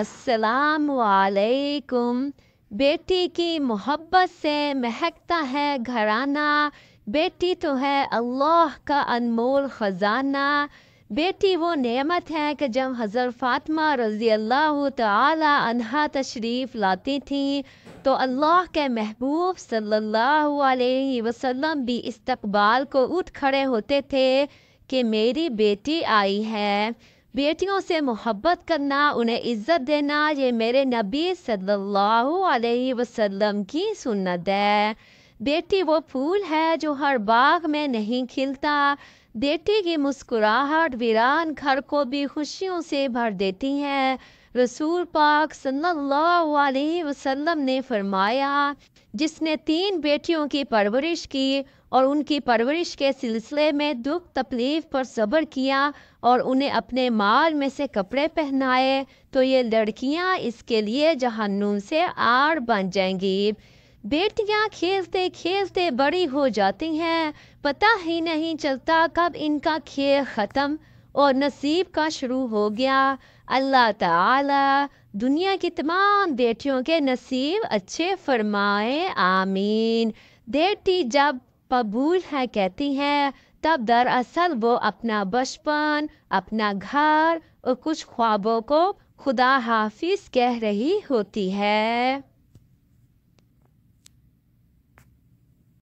असलकुम बेटी की मोहब्बत से महकता है घराना बेटी तो है अल्लाह का अनमोल ख़जाना बेटी वो नेमत है कि जब हज़र फातमा रज़ी अल्लाह तहा तशरीफ़ लाती थी तो अल्लाह के महबूब सल्लल्लाहु अलैहि वसल्लम भी इस्तकबाल को उठ खड़े होते थे कि मेरी बेटी आई है बेटियों से मोहब्बत करना उन्हें इज़्ज़त देना ये मेरे नबी सल्लल्लाहु अलैहि वसल्लम की सुन्नत है बेटी वो फूल है जो हर बाग में नहीं खिलता बेटी की मुस्कुराहट वीरान घर को भी खुशियों से भर देती है रसूल पाक सल्लल्लाहु अलैहि वसल्लम ने फरमाया जिसने तीन बेटियों की परवरिश की और उनकी परवरिश के सिलसिले में दुख तकलीफ़ पर सब्र किया और उन्हें अपने माल में से कपड़े पहनाए तो ये लड़कियां इसके लिए जहन्नुम से आर बन जाएंगी बेटियां खेलते खेलते बड़ी हो जाती हैं पता ही नहीं चलता कब इनका खेल ख़त्म और नसीब का शुरू हो गया अल्लाह ताला दुनिया की तमाम बेटियों के नसीब अच्छे फरमाए आमीन बेटी जब कबूल है कहती हैं तब दरअसल वो अपना बचपन अपना घर और कुछ ख्वाबों को खुदा हाफिज कह रही होती है